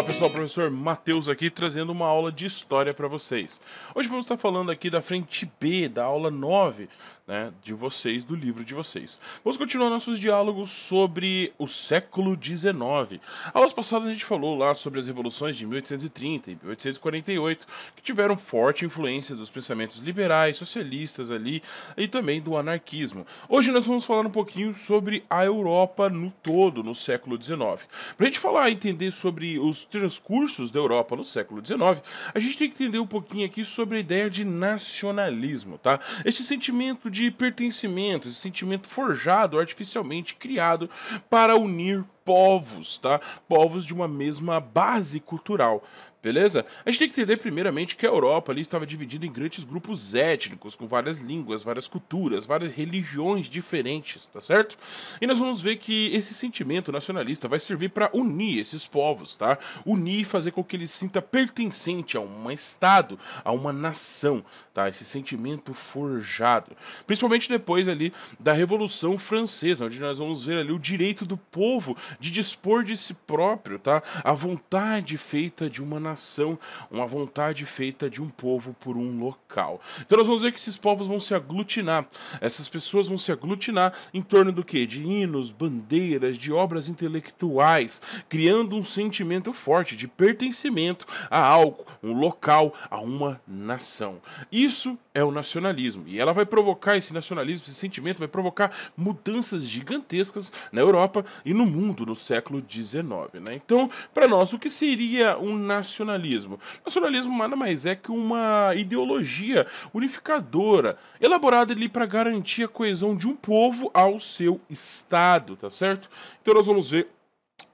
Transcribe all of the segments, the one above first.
Fala pessoal, professor Matheus aqui trazendo uma aula de história para vocês. Hoje vamos estar falando aqui da frente B, da aula 9 né, de vocês, do livro de vocês. Vamos continuar nossos diálogos sobre o século XIX. Aulas passadas a gente falou lá sobre as revoluções de 1830 e 1848, que tiveram forte influência dos pensamentos liberais, socialistas ali e também do anarquismo. Hoje nós vamos falar um pouquinho sobre a Europa no todo, no século XIX. Para a gente falar e entender sobre os transcursos da Europa no século XIX, a gente tem que entender um pouquinho aqui sobre a ideia de nacionalismo, tá? Esse sentimento de de pertencimento, esse sentimento forjado artificialmente criado para unir povos, tá? Povos de uma mesma base cultural. Beleza? A gente tem que entender primeiramente que a Europa ali estava dividida em grandes grupos étnicos, com várias línguas, várias culturas, várias religiões diferentes, tá certo? E nós vamos ver que esse sentimento nacionalista vai servir para unir esses povos, tá? Unir e fazer com que eles sinta pertencente a um estado, a uma nação, tá? Esse sentimento forjado. Principalmente depois ali da Revolução Francesa, onde nós vamos ver ali o direito do povo de dispor de si próprio, tá? A vontade feita de uma nação, uma vontade feita de um povo por um local. Então nós vamos ver que esses povos vão se aglutinar, essas pessoas vão se aglutinar em torno do que? De hinos, bandeiras, de obras intelectuais, criando um sentimento forte de pertencimento a algo, um local, a uma nação. Isso é o nacionalismo. E ela vai provocar esse nacionalismo, esse sentimento, vai provocar mudanças gigantescas na Europa e no mundo mundo no século XIX. Né? Então, para nós, o que seria um nacionalismo? Nacionalismo nada mais é que uma ideologia unificadora, elaborada ali para garantir a coesão de um povo ao seu Estado, tá certo? Então, nós vamos ver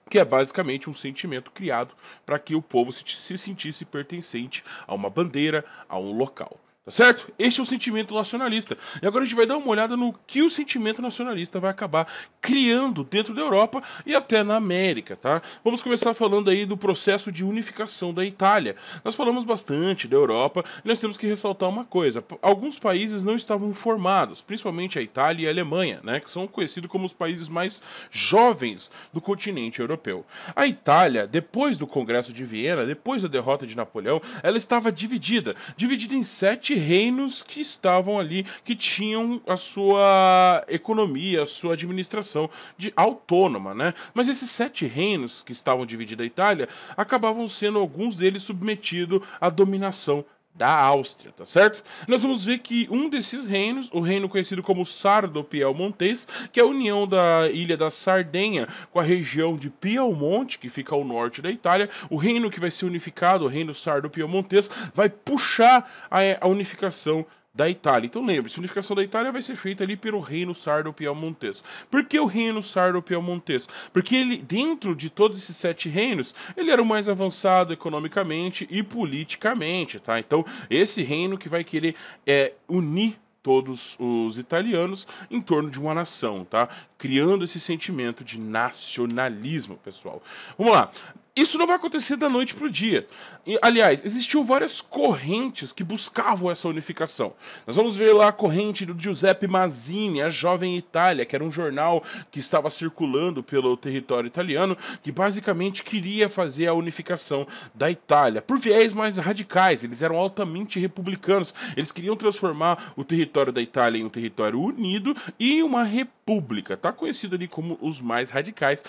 que é basicamente um sentimento criado para que o povo se, se sentisse pertencente a uma bandeira, a um local. Tá certo? Este é o sentimento nacionalista. E agora a gente vai dar uma olhada no que o sentimento nacionalista vai acabar criando dentro da Europa e até na América, tá? Vamos começar falando aí do processo de unificação da Itália. Nós falamos bastante da Europa e nós temos que ressaltar uma coisa: alguns países não estavam formados, principalmente a Itália e a Alemanha, né? Que são conhecidos como os países mais jovens do continente europeu. A Itália, depois do Congresso de Viena, depois da derrota de Napoleão, ela estava dividida dividida em sete reinos que estavam ali, que tinham a sua economia, a sua administração de autônoma, né? Mas esses sete reinos que estavam divididos a Itália acabavam sendo alguns deles submetidos à dominação da Áustria, tá certo? Nós vamos ver que um desses reinos, o reino conhecido como Sardo Piemontês, que é a união da ilha da Sardenha com a região de Piemonte, que fica ao norte da Itália, o reino que vai ser unificado, o reino Sardo Piemontês, vai puxar a, a unificação da Itália. Então lembre-se, a unificação da Itália vai ser feita ali pelo reino sardo-piemontês. Por que o reino sardo-piemontês? Porque ele, dentro de todos esses sete reinos, ele era o mais avançado economicamente e politicamente, tá? Então, esse reino que vai querer é, unir todos os italianos em torno de uma nação, tá? Criando esse sentimento de nacionalismo, pessoal. Vamos lá. Isso não vai acontecer da noite para o dia. E, aliás, existiam várias correntes que buscavam essa unificação. Nós vamos ver lá a corrente do Giuseppe Mazzini, a Jovem Itália, que era um jornal que estava circulando pelo território italiano, que basicamente queria fazer a unificação da Itália. Por viés mais radicais, eles eram altamente republicanos. Eles queriam transformar o território da Itália em um território unido e uma república. Tá conhecido ali como os mais radicais.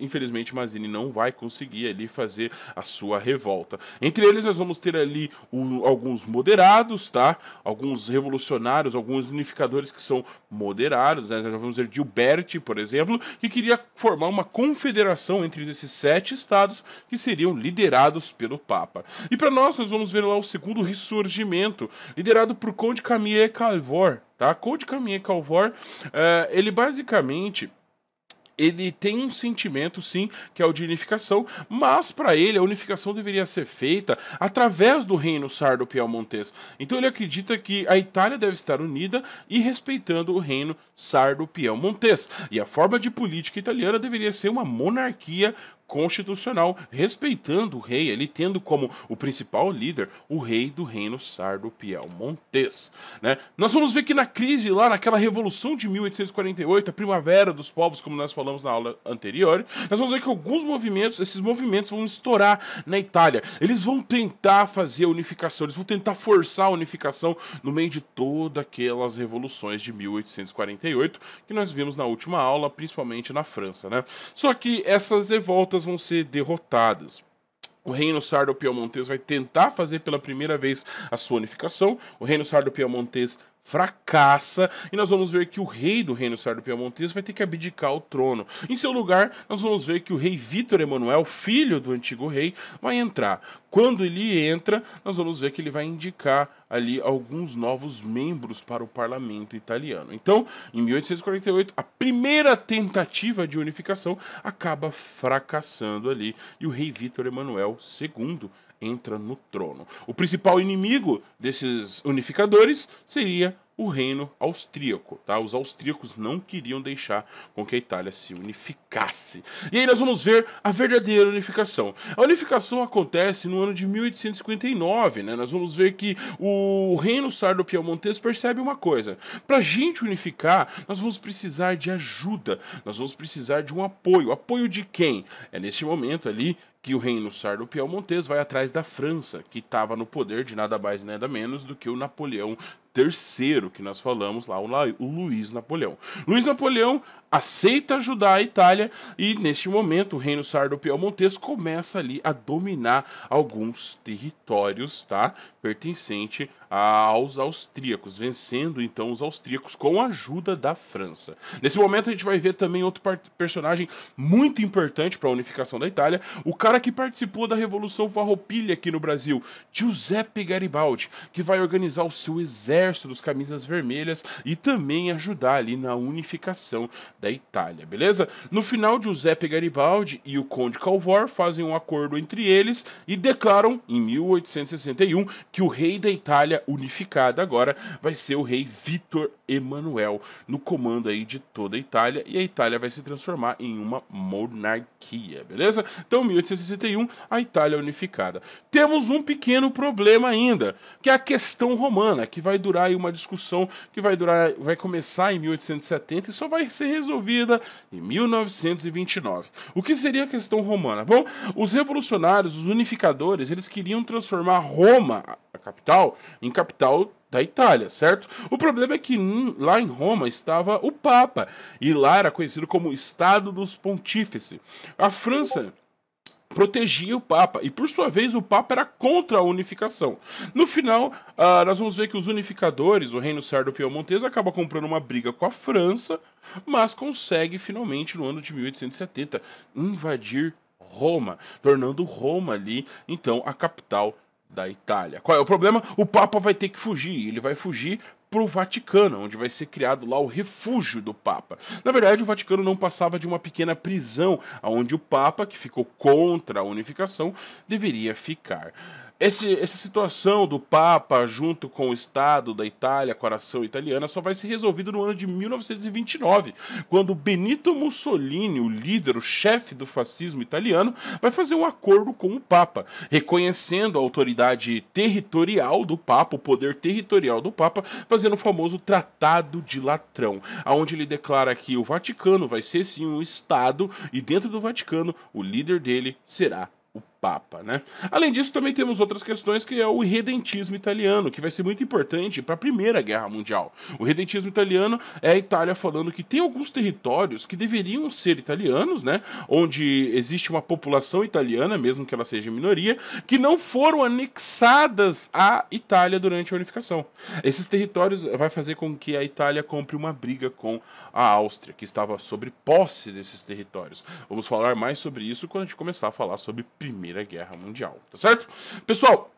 Infelizmente, Mazzini não vai conseguir conseguir ali fazer a sua revolta. Entre eles nós vamos ter ali o, alguns moderados, tá? Alguns revolucionários, alguns unificadores que são moderados, né? Nós vamos ter Gilberti, por exemplo, que queria formar uma confederação entre esses sete estados que seriam liderados pelo Papa. E para nós nós vamos ver lá o segundo ressurgimento, liderado por Conde Camille Calvor, tá? Conde Camille Calvor, uh, ele basicamente ele tem um sentimento, sim, que é o de unificação, mas para ele a unificação deveria ser feita através do reino sardo piemontês. Então ele acredita que a Itália deve estar unida e respeitando o reino sardo piemontês. E a forma de política italiana deveria ser uma monarquia constitucional, respeitando o rei, ele tendo como o principal líder o rei do reino sardo montes Né? Nós vamos ver que na crise lá, naquela revolução de 1848, a primavera dos povos, como nós falamos na aula anterior, nós vamos ver que alguns movimentos, esses movimentos vão estourar na Itália. Eles vão tentar fazer a unificação, eles vão tentar forçar a unificação no meio de todas aquelas revoluções de 1848 que nós vimos na última aula, principalmente na França. Né? Só que essas revoltas vão ser derrotadas. O reino sardo-piemontês vai tentar fazer pela primeira vez a sua unificação. O reino sardo-piemontês fracassa e nós vamos ver que o rei do reino sardo piemontês vai ter que abdicar o trono. Em seu lugar, nós vamos ver que o rei Vítor Emanuel, filho do antigo rei, vai entrar. Quando ele entra, nós vamos ver que ele vai indicar ali alguns novos membros para o parlamento italiano. Então, em 1848, a primeira tentativa de unificação acaba fracassando ali e o rei Vítor Emanuel II entra no trono. O principal inimigo desses unificadores seria o reino austríaco. Tá? Os austríacos não queriam deixar com que a Itália se unificasse. E aí nós vamos ver a verdadeira unificação. A unificação acontece no ano de 1859. Né? Nós vamos ver que o reino sardo piemontês percebe uma coisa: para a gente unificar, nós vamos precisar de ajuda, nós vamos precisar de um apoio. Apoio de quem? É neste momento ali que o reino sardo piemontês vai atrás da França, que estava no poder de nada mais nada menos do que o Napoleão terceiro que nós falamos lá, o Luiz Napoleão. Luiz Napoleão aceita ajudar a Itália e neste momento o reino sardo-piemontês começa ali a dominar alguns territórios, tá? Pertencente aos austríacos, vencendo então os austríacos com a ajuda da França. Nesse momento a gente vai ver também outro personagem muito importante para a unificação da Itália, o cara que participou da Revolução Farroupilha aqui no Brasil, Giuseppe Garibaldi, que vai organizar o seu exército dos camisas vermelhas e também ajudar ali na unificação da Itália, beleza? No final, Giuseppe Garibaldi e o Conde Calvor fazem um acordo entre eles e declaram em 1861 que o rei da Itália unificada agora vai ser o rei Vítor Emanuel no comando aí de toda a Itália e a Itália vai se transformar em uma monarquia, beleza? Então, 1861, a Itália unificada. Temos um pequeno problema ainda, que é a questão romana, que vai durar aí uma discussão que vai durar vai começar em 1870 e só vai ser resolvida resolvida em 1929. O que seria a questão romana? Bom, os revolucionários, os unificadores, eles queriam transformar Roma, a capital, em capital da Itália, certo? O problema é que lá em Roma estava o Papa, e lá era conhecido como Estado dos Pontífices. A França protegia o Papa. E por sua vez, o Papa era contra a unificação. No final, uh, nós vamos ver que os unificadores, o reino sardo piemontês, acaba comprando uma briga com a França, mas consegue finalmente, no ano de 1870, invadir Roma, tornando Roma ali, então, a capital da Itália. Qual é o problema? O Papa vai ter que fugir. Ele vai fugir para o Vaticano, onde vai ser criado lá o refúgio do Papa. Na verdade, o Vaticano não passava de uma pequena prisão, onde o Papa, que ficou contra a unificação, deveria ficar. Esse, essa situação do Papa junto com o Estado da Itália, coração italiana, só vai ser resolvida no ano de 1929, quando Benito Mussolini, o líder, o chefe do fascismo italiano, vai fazer um acordo com o Papa, reconhecendo a autoridade territorial do Papa, o poder territorial do Papa, fazendo o famoso Tratado de Latrão, aonde ele declara que o Vaticano vai ser sim um Estado e dentro do Vaticano o líder dele será Papa. Né? Além disso, também temos outras questões que é o redentismo italiano, que vai ser muito importante para a Primeira Guerra Mundial. O redentismo italiano é a Itália falando que tem alguns territórios que deveriam ser italianos, né? onde existe uma população italiana, mesmo que ela seja minoria, que não foram anexadas à Itália durante a unificação. Esses territórios eh, vai fazer com que a Itália compre uma briga com a Áustria, que estava sobre posse desses territórios. Vamos falar mais sobre isso quando a gente começar a falar sobre Primeira Primeira Guerra Mundial, tá certo? Pessoal,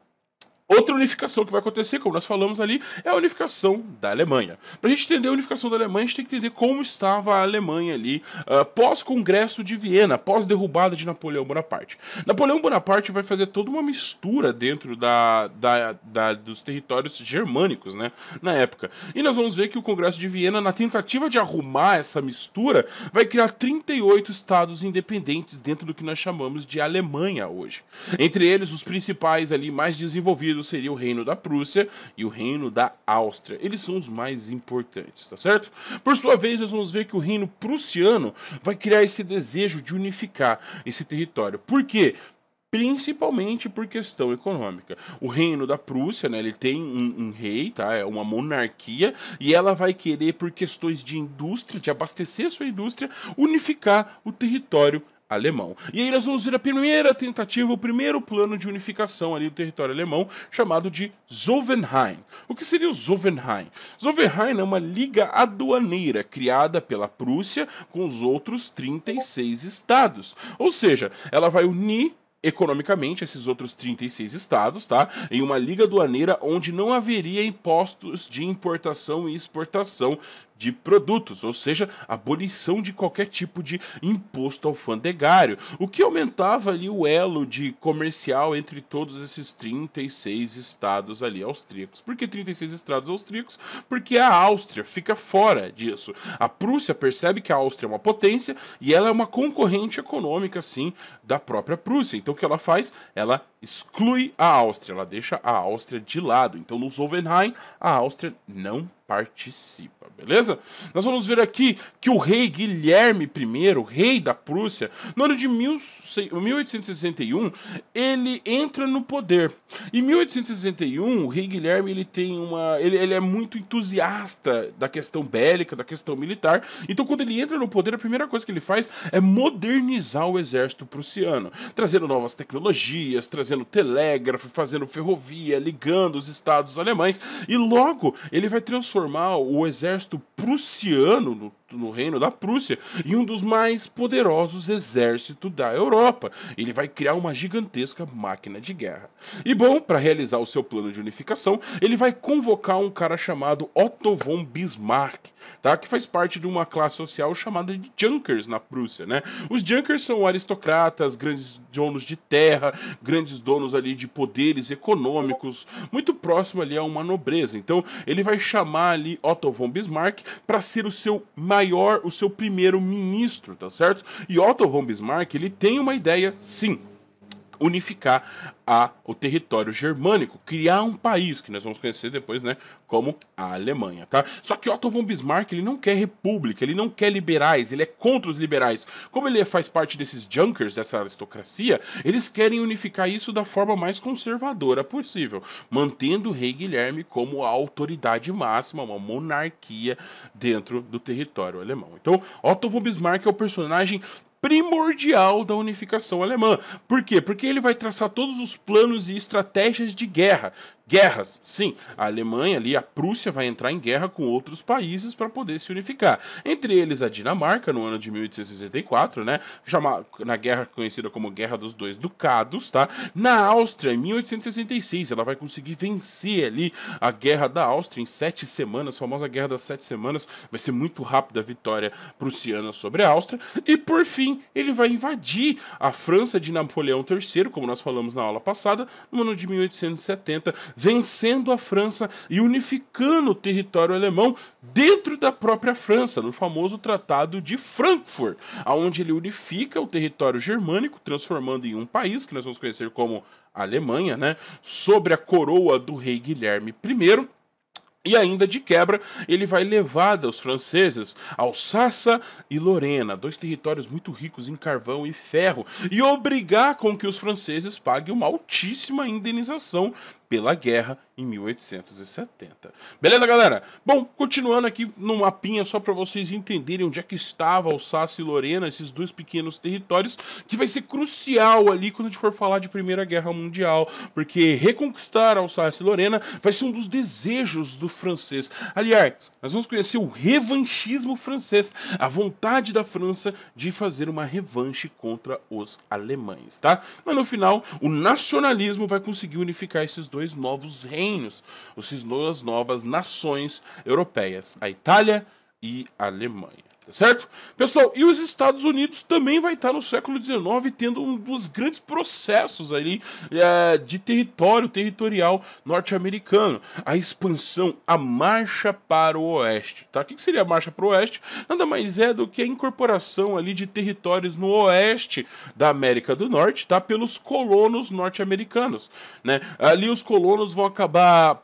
Outra unificação que vai acontecer, como nós falamos ali, é a unificação da Alemanha. Para a gente entender a unificação da Alemanha, a gente tem que entender como estava a Alemanha ali uh, pós-Congresso de Viena, pós-derrubada de Napoleão Bonaparte. Napoleão Bonaparte vai fazer toda uma mistura dentro da, da, da, dos territórios germânicos né, na época. E nós vamos ver que o Congresso de Viena, na tentativa de arrumar essa mistura, vai criar 38 estados independentes dentro do que nós chamamos de Alemanha hoje. Entre eles, os principais ali mais desenvolvidos Unido seria o reino da Prússia e o reino da Áustria. Eles são os mais importantes, tá certo? Por sua vez, nós vamos ver que o reino prussiano vai criar esse desejo de unificar esse território. Por quê? principalmente por questão econômica. O reino da Prússia, né, ele tem um, um, rei, tá, é uma monarquia, e ela vai querer, por questões de indústria, de abastecer sua indústria, unificar o território alemão. E aí nós vamos ver a primeira tentativa, o primeiro plano de unificação ali do território alemão, chamado de Zovenheim. O que seria o Zovenheim? Zovenheim é uma liga aduaneira criada pela Prússia com os outros 36 estados. Ou seja, ela vai unir economicamente esses outros 36 estados, tá? Em uma liga aduaneira onde não haveria impostos de importação e exportação de produtos, ou seja, abolição de qualquer tipo de imposto alfandegário, o que aumentava ali o elo de comercial entre todos esses 36 estados ali austríacos. Por que 36 estados austríacos? Porque a Áustria fica fora disso. A Prússia percebe que a Áustria é uma potência e ela é uma concorrente econômica, sim, da própria Prússia. Então o que ela faz? Ela exclui a Áustria, ela deixa a Áustria de lado. Então, no Solvenheim, a Áustria não participa, beleza? Nós vamos ver aqui que o rei Guilherme I, rei da Prússia, no ano de 1861, ele entra no poder. Em 1861, o rei Guilherme ele tem uma, ele, ele é muito entusiasta da questão bélica, da questão militar. Então, quando ele entra no poder, a primeira coisa que ele faz é modernizar o exército prussiano, trazendo novas tecnologias, trazendo fazendo telégrafo, fazendo ferrovia, ligando os estados alemães, e logo ele vai transformar o exército prussiano, no reino da Prússia e um dos mais poderosos exércitos da Europa. Ele vai criar uma gigantesca máquina de guerra. E bom, para realizar o seu plano de unificação, ele vai convocar um cara chamado Otto von Bismarck, tá? Que faz parte de uma classe social chamada de Junkers na Prússia, né? Os Junkers são aristocratas, grandes donos de terra, grandes donos ali de poderes econômicos, muito próximo ali a uma nobreza. Então, ele vai chamar ali Otto von Bismarck para ser o seu maior o seu primeiro ministro, tá certo? E Otto von Bismarck, ele tem uma ideia, sim, unificar a, o território germânico, criar um país que nós vamos conhecer depois, né, como a Alemanha, tá? Só que Otto von Bismarck, ele não quer república, ele não quer liberais, ele é contra os liberais. Como ele faz parte desses junkers, dessa aristocracia, eles querem unificar isso da forma mais conservadora possível, mantendo o rei Guilherme como a autoridade máxima, uma monarquia dentro do território alemão. Então, Otto von Bismarck é o personagem primordial da unificação alemã. Por quê? Porque ele vai traçar todos os planos e estratégias de guerra, Guerras, sim. A Alemanha ali, a Prússia vai entrar em guerra com outros países para poder se unificar. Entre eles a Dinamarca, no ano de 1864, né? Chama, na guerra conhecida como Guerra dos Dois Ducados, tá? Na Áustria, em 1866, ela vai conseguir vencer ali a Guerra da Áustria em sete semanas, a famosa Guerra das Sete Semanas. Vai ser muito rápida a vitória prussiana sobre a Áustria. E por fim, ele vai invadir a França de Napoleão III, como nós falamos na aula passada, no ano de 1870 vencendo a França e unificando o território alemão dentro da própria França, no famoso Tratado de Frankfurt, aonde ele unifica o território germânico, transformando em um país que nós vamos conhecer como Alemanha, né, sobre a coroa do rei Guilherme I. E ainda de quebra, ele vai levar os franceses Alsácia e Lorena, dois territórios muito ricos em carvão e ferro, e obrigar com que os franceses paguem uma altíssima indenização pela guerra em 1870. Beleza, galera? Bom, continuando aqui no mapinha só para vocês entenderem onde é que estava Alsácia e Lorena, esses dois pequenos territórios, que vai ser crucial ali quando a gente for falar de Primeira Guerra Mundial, porque reconquistar Alsácia e Lorena vai ser um dos desejos do francês. Aliás, nós vamos conhecer o revanchismo francês, a vontade da França de fazer uma revanche contra os alemães, tá? Mas no final, o nacionalismo vai conseguir unificar esses dois dois novos reinos, ou seja, duas novas nações europeias, a Itália e a Alemanha. Tá certo? Pessoal, e os Estados Unidos também vai estar no século XIX tendo um dos grandes processos ali é, de território territorial norte-americano. A expansão, a marcha para o oeste, tá? O que seria a marcha para o oeste? Nada mais é do que a incorporação ali de territórios no oeste da América do Norte, tá? Pelos colonos norte-americanos, né? Ali os colonos vão acabar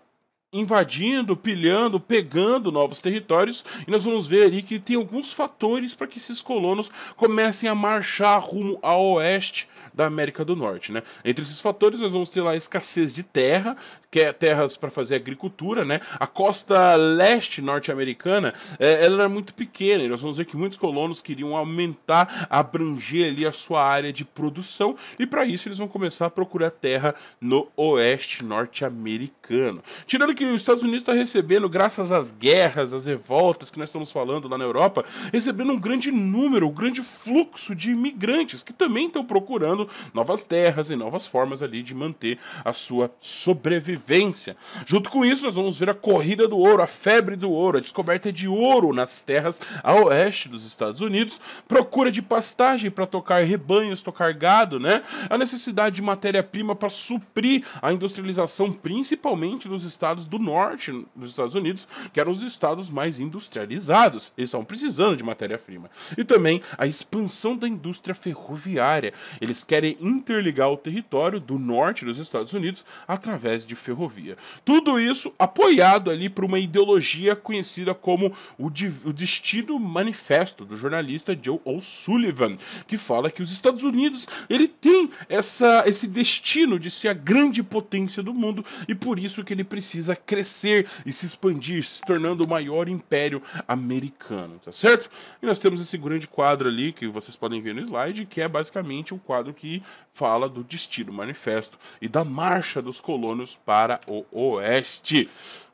invadindo, pilhando, pegando novos territórios, e nós vamos ver ali que tem alguns fatores para que esses colonos comecem a marchar rumo ao oeste, da América do Norte. Né? Entre esses fatores, nós vamos ter lá a escassez de terra, que é terras para fazer agricultura. Né? A costa leste norte-americana é, ela era muito pequena, e nós vamos ver que muitos colonos queriam aumentar, abranger ali a sua área de produção, e para isso eles vão começar a procurar terra no oeste norte-americano. Tirando que os Estados Unidos está recebendo, graças às guerras, às revoltas que nós estamos falando lá na Europa, recebendo um grande número, um grande fluxo de imigrantes que também estão procurando buscando novas terras e novas formas ali de manter a sua sobrevivência. Junto com isso, nós vamos ver a corrida do ouro, a febre do ouro, a descoberta de ouro nas terras a oeste dos Estados Unidos, procura de pastagem para tocar rebanhos, tocar gado, né? A necessidade de matéria-prima para suprir a industrialização, principalmente dos estados do norte dos Estados Unidos, que eram os estados mais industrializados. Eles estavam precisando de matéria-prima. E também a expansão da indústria ferroviária. Eles querem interligar o território do norte dos Estados Unidos através de ferrovia. Tudo isso apoiado ali por uma ideologia conhecida como o, de, o Destino Manifesto do jornalista Joe O'Sullivan, que fala que os Estados Unidos ele tem essa, esse destino de ser a grande potência do mundo e por isso que ele precisa crescer e se expandir, se tornando o maior império americano, tá certo? E nós temos esse grande quadro ali que vocês podem ver no slide, que é basicamente um quadro que que fala do Destino Manifesto e da marcha dos colonos para o Oeste.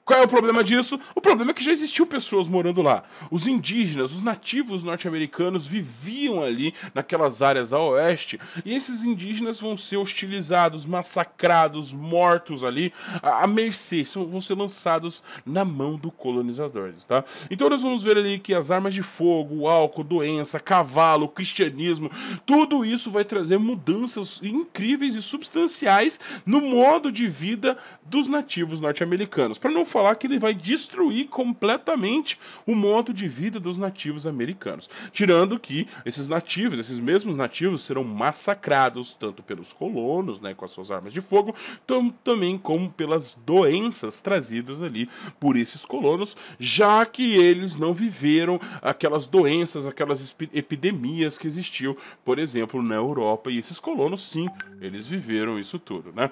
Qual é o problema disso? O problema é que já existiam pessoas morando lá. Os indígenas, os nativos norte-americanos viviam ali naquelas áreas a oeste, e esses indígenas vão ser hostilizados, massacrados, mortos ali, à mercê, vão ser lançados na mão do colonizadores, tá? Então nós vamos ver ali que as armas de fogo, álcool, doença, cavalo, cristianismo, tudo isso vai trazer mudanças incríveis e substanciais no modo de vida dos nativos norte-americanos, para não falar que ele vai destruir completamente o modo de vida dos nativos americanos, tirando que esses nativos, esses mesmos nativos serão massacrados tanto pelos colonos, né, com as suas armas de fogo, tam, também como pelas doenças trazidas ali por esses colonos, já que eles não viveram aquelas doenças, aquelas epidemias que existiam, por exemplo, na Europa, e esses colonos sim, eles viveram isso tudo, né?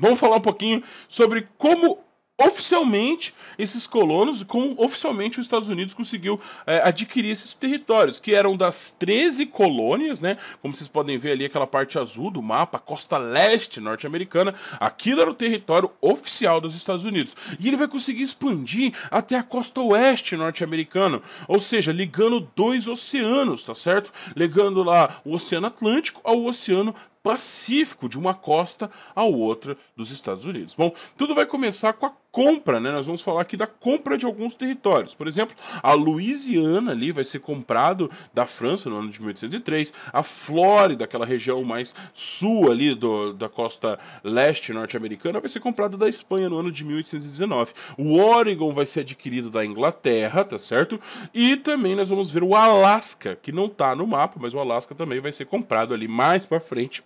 Vamos falar um pouquinho sobre como oficialmente esses colonos, como oficialmente os Estados Unidos conseguiu é, adquirir esses territórios, que eram das 13 colônias, né? Como vocês podem ver ali, aquela parte azul do mapa, costa leste norte-americana, aquilo era o território oficial dos Estados Unidos. E ele vai conseguir expandir até a costa oeste norte-americana, ou seja, ligando dois oceanos, tá certo? Ligando lá o Oceano Atlântico ao Oceano Pacífico, de uma costa à outra dos Estados Unidos. Bom, tudo vai começar com a compra, né? Nós vamos falar aqui da compra de alguns territórios. Por exemplo, a Louisiana ali vai ser comprado da França no ano de 1803, a Flórida, aquela região mais sul ali do, da costa leste norte-americana, vai ser comprada da Espanha no ano de 1819. O Oregon vai ser adquirido da Inglaterra, tá certo? E também nós vamos ver o Alasca, que não tá no mapa, mas o Alasca também vai ser comprado ali mais para frente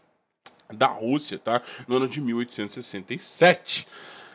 da Rússia, tá? No ano de 1867.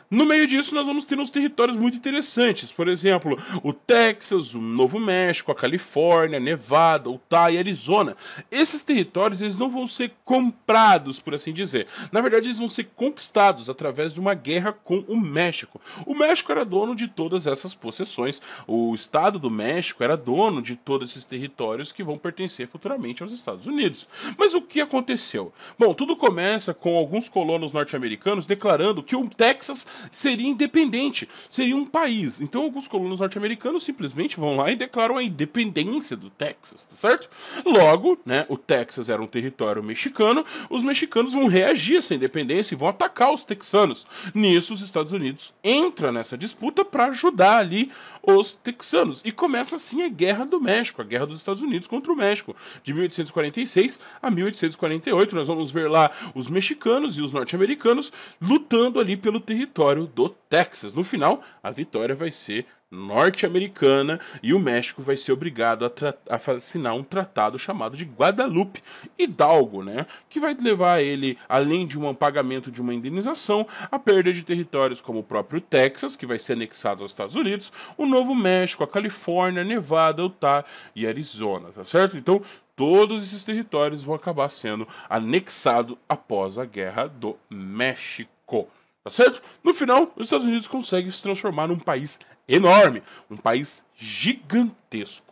No meio disso, nós vamos ter uns territórios muito interessantes, por exemplo, o Texas, o Novo México, a Califórnia, Nevada, Utah e Arizona. Esses territórios eles não vão ser comprados, por assim dizer. Na verdade, eles vão ser conquistados através de uma guerra com o México. O México era dono de todas essas possessões. O Estado do México era dono de todos esses territórios que vão pertencer futuramente aos Estados Unidos. Mas o que aconteceu? Bom, tudo começa com alguns colonos norte-americanos declarando que o Texas seria independente, seria um país. Então alguns colonos norte-americanos simplesmente vão lá e declaram a independência do Texas, tá certo? Logo, né, o Texas era um território mexicano, os mexicanos vão reagir a essa independência e vão atacar os texanos. Nisso, os Estados Unidos entra nessa disputa para ajudar ali os texanos. E começa assim a Guerra do México, a Guerra dos Estados Unidos contra o México, de 1846 a 1848. Nós vamos ver lá os mexicanos e os norte-americanos lutando ali pelo território território do Texas. No final, a vitória vai ser norte-americana e o México vai ser obrigado a, a assinar um tratado chamado de Guadalupe Hidalgo, né, que vai levar ele, além de um pagamento de uma indenização, a perda de territórios como o próprio Texas, que vai ser anexado aos Estados Unidos, o Novo México, a Califórnia, Nevada, Utah e Arizona, tá certo? Então, todos esses territórios vão acabar sendo anexados após a Guerra do México. Tá certo? No final, os Estados Unidos conseguem se transformar num país enorme, um país gigantesco.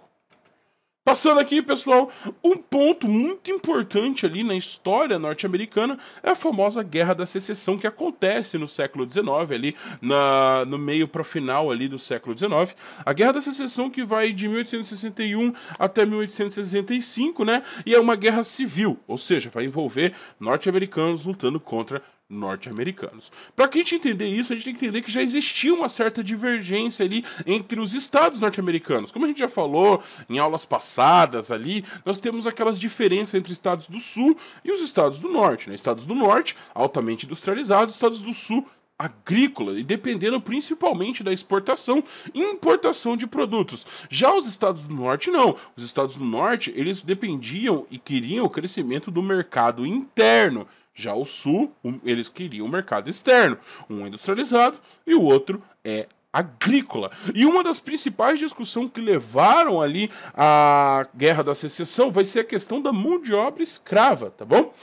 Passando aqui, pessoal, um ponto muito importante ali na história norte-americana é a famosa Guerra da Secessão que acontece no século XIX, ali na, no meio para o final ali do século XIX. A Guerra da Secessão que vai de 1861 até 1865, né? E é uma guerra civil, ou seja, vai envolver norte-americanos lutando contra norte-americanos. Para a gente entender isso, a gente tem que entender que já existia uma certa divergência ali entre os estados norte-americanos. Como a gente já falou em aulas passadas ali, nós temos aquelas diferenças entre estados do sul e os estados do norte. Né? Estados do norte, altamente industrializados, estados do sul, agrícola e dependendo principalmente da exportação e importação de produtos. Já os estados do norte não. Os estados do norte, eles dependiam e queriam o crescimento do mercado interno. Já o Sul, um, eles queriam o mercado externo, um industrializado e o outro é agrícola. E uma das principais discussões que levaram ali à Guerra da Secessão vai ser a questão da mão de obra escrava, tá bom?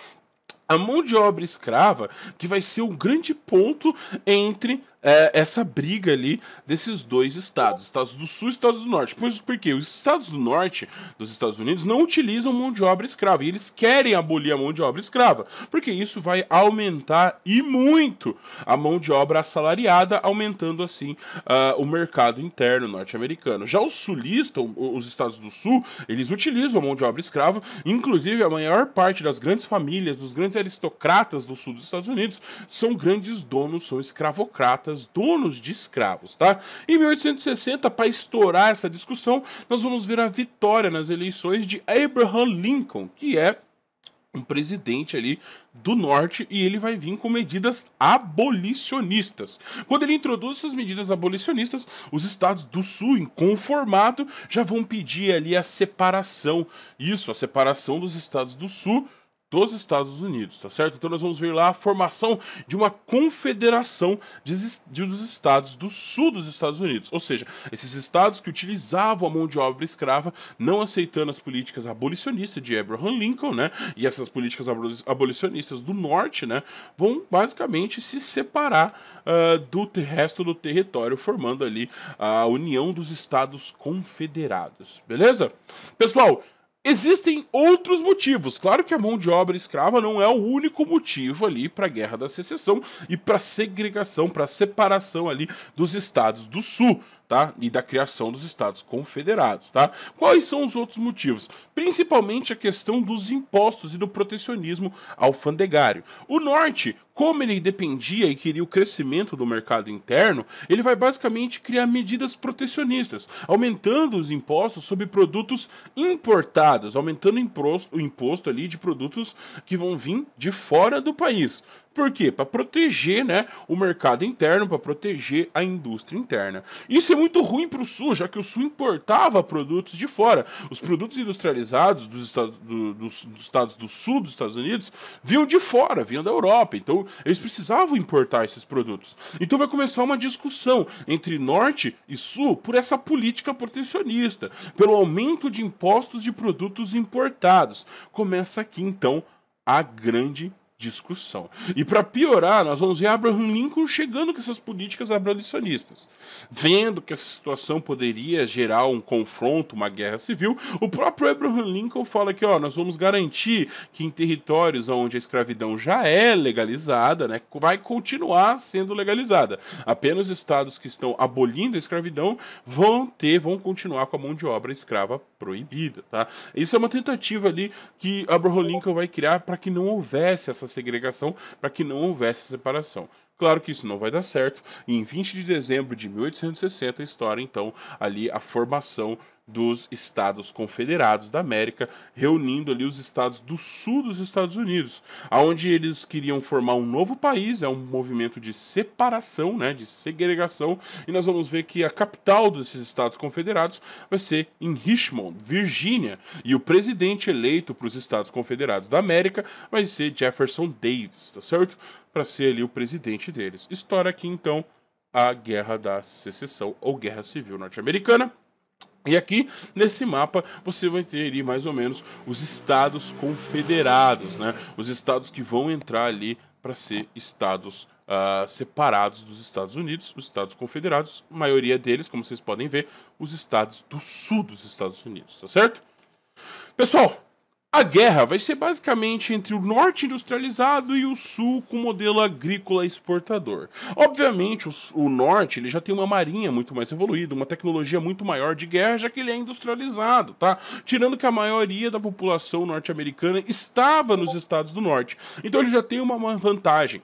A mão de obra escrava que vai ser o grande ponto entre é, essa briga ali desses dois estados, Estados do Sul e Estados do Norte. Pois porque os Estados do Norte dos Estados Unidos não utilizam mão de obra escrava e eles querem abolir a mão de obra escrava, porque isso vai aumentar e muito a mão de obra assalariada, aumentando assim uh, o mercado interno norte-americano. Já os sulistas, os Estados do Sul, eles utilizam a mão de obra escrava, inclusive a maior parte das grandes famílias, dos grandes aristocratas do sul dos Estados Unidos, são grandes donos, são escravocratas donos de escravos, tá? Em 1860, para estourar essa discussão, nós vamos ver a vitória nas eleições de Abraham Lincoln, que é um presidente ali do norte e ele vai vir com medidas abolicionistas. Quando ele introduz essas medidas abolicionistas, os estados do sul, inconformado, já vão pedir ali a separação. Isso, a separação dos estados do sul dos Estados Unidos, tá certo? Então nós vamos ver lá a formação de uma confederação de, de, dos estados do sul dos Estados Unidos, ou seja, esses estados que utilizavam a mão de obra escrava, não aceitando as políticas abolicionistas de Abraham Lincoln, né? E essas políticas abolicionistas do norte, né? Vão basicamente se separar uh, do resto do território, formando ali a União dos Estados Confederados, beleza? Pessoal, Existem outros motivos. Claro que a mão de obra escrava não é o único motivo ali para a Guerra da Secessão e para a segregação, para a separação ali dos estados do Sul, tá? E da criação dos estados confederados, tá? Quais são os outros motivos? Principalmente a questão dos impostos e do protecionismo alfandegário. O norte como ele dependia e queria o crescimento do mercado interno, ele vai basicamente criar medidas protecionistas, aumentando os impostos sobre produtos importados, aumentando o imposto, o imposto ali de produtos que vão vir de fora do país. Por quê? Para proteger né, o mercado interno, para proteger a indústria interna. Isso é muito ruim para o Sul, já que o Sul importava produtos de fora. Os produtos industrializados dos Estados do, dos, dos estados do Sul dos Estados Unidos vinham de fora, vinham da Europa. Então eles precisavam importar esses produtos. Então vai começar uma discussão entre norte e sul por essa política protecionista, pelo aumento de impostos de produtos importados. Começa aqui então a grande discussão. E para piorar, nós vamos ver Abraham Lincoln chegando com essas políticas abolicionistas. Vendo que essa situação poderia gerar um confronto, uma guerra civil, o próprio Abraham Lincoln fala que ó, nós vamos garantir que em territórios onde a escravidão já é legalizada, né, vai continuar sendo legalizada. Apenas estados que estão abolindo a escravidão vão ter, vão continuar com a mão de obra escrava proibida, tá? Isso é uma tentativa ali que Abraham Lincoln vai criar para que não houvesse essas segregação para que não houvesse separação. Claro que isso não vai dar certo, e em 20 de dezembro de 1860 estoura então ali a formação dos Estados Confederados da América, reunindo ali os estados do sul dos Estados Unidos, aonde eles queriam formar um novo país, é um movimento de separação, né, de segregação, e nós vamos ver que a capital desses Estados Confederados vai ser em Richmond, Virgínia, e o presidente eleito para os Estados Confederados da América vai ser Jefferson Davis, tá certo? Para ser ali o presidente deles. História aqui então a Guerra da Secessão ou Guerra Civil Norte-Americana. E aqui nesse mapa você vai ter ali mais ou menos os estados confederados, né? Os estados que vão entrar ali para ser estados uh, separados dos Estados Unidos, os estados confederados, a maioria deles, como vocês podem ver, os estados do sul dos Estados Unidos, tá certo? Pessoal, a guerra vai ser basicamente entre o norte industrializado e o sul com modelo agrícola exportador. Obviamente, o, o, norte ele já tem uma marinha muito mais evoluída, uma tecnologia muito maior de guerra, já que ele é industrializado, tá? Tirando que a maioria da população norte-americana estava nos estados do norte. Então ele já tem uma vantagem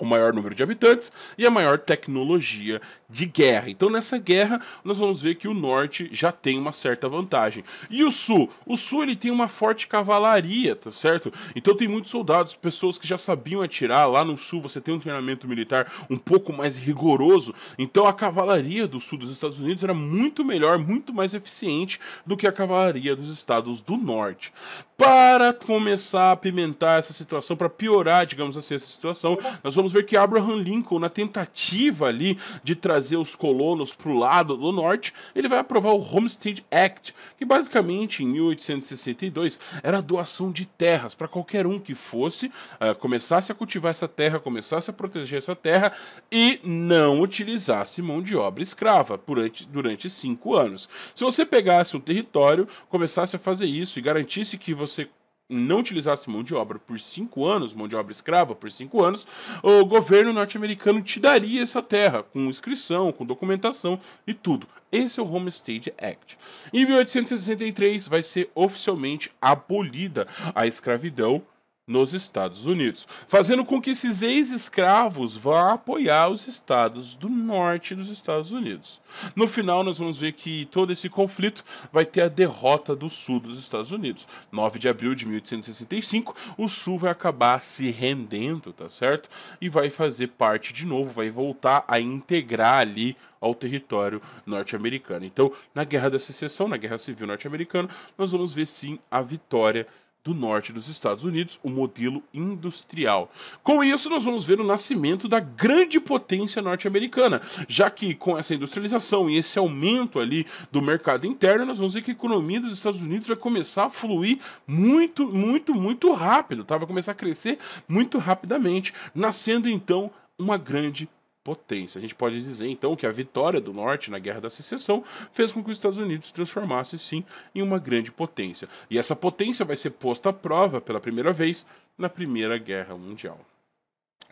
o maior número de habitantes e a maior tecnologia de guerra. Então, nessa guerra, nós vamos ver que o norte já tem uma certa vantagem. E o sul? O sul ele tem uma forte cavalaria, tá certo? Então, tem muitos soldados, pessoas que já sabiam atirar. Lá no sul, você tem um treinamento militar um pouco mais rigoroso. Então, a cavalaria do sul dos Estados Unidos era muito melhor, muito mais eficiente do que a cavalaria dos estados do norte para começar a pimentar essa situação, para piorar, digamos assim, essa situação, nós vamos ver que Abraham Lincoln, na tentativa ali de trazer os colonos para o lado do norte, ele vai aprovar o Homestead Act, que basicamente em 1862 era a doação de terras para qualquer um que fosse, uh, começasse a cultivar essa terra, começasse a proteger essa terra e não utilizasse mão de obra escrava durante, durante cinco anos. Se você pegasse um território, começasse a fazer isso e garantisse que você você não utilizasse mão de obra por cinco anos, mão de obra escrava por cinco anos, o governo norte-americano te daria essa terra, com inscrição, com documentação e tudo. Esse é o Homestead Act. Em 1863 vai ser oficialmente abolida a escravidão nos Estados Unidos, fazendo com que esses ex-escravos vá apoiar os estados do norte dos Estados Unidos. No final, nós vamos ver que todo esse conflito vai ter a derrota do sul dos Estados Unidos. 9 de abril de 1865, o sul vai acabar se rendendo, tá certo? E vai fazer parte de novo, vai voltar a integrar ali ao território norte-americano. Então, na Guerra da Secessão, na Guerra Civil norte-americana, nós vamos ver sim a vitória do norte dos Estados Unidos, o modelo industrial. Com isso, nós vamos ver o nascimento da grande potência norte-americana, já que com essa industrialização e esse aumento ali do mercado interno, nós vamos ver que a economia dos Estados Unidos vai começar a fluir muito, muito, muito rápido, tá? vai começar a crescer muito rapidamente, nascendo então uma grande potência. A gente pode dizer então que a vitória do Norte na Guerra da Secessão fez com que os Estados Unidos se transformasse sim em uma grande potência. E essa potência vai ser posta à prova pela primeira vez na Primeira Guerra Mundial.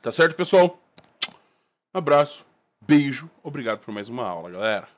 Tá certo, pessoal? Abraço, beijo, obrigado por mais uma aula, galera.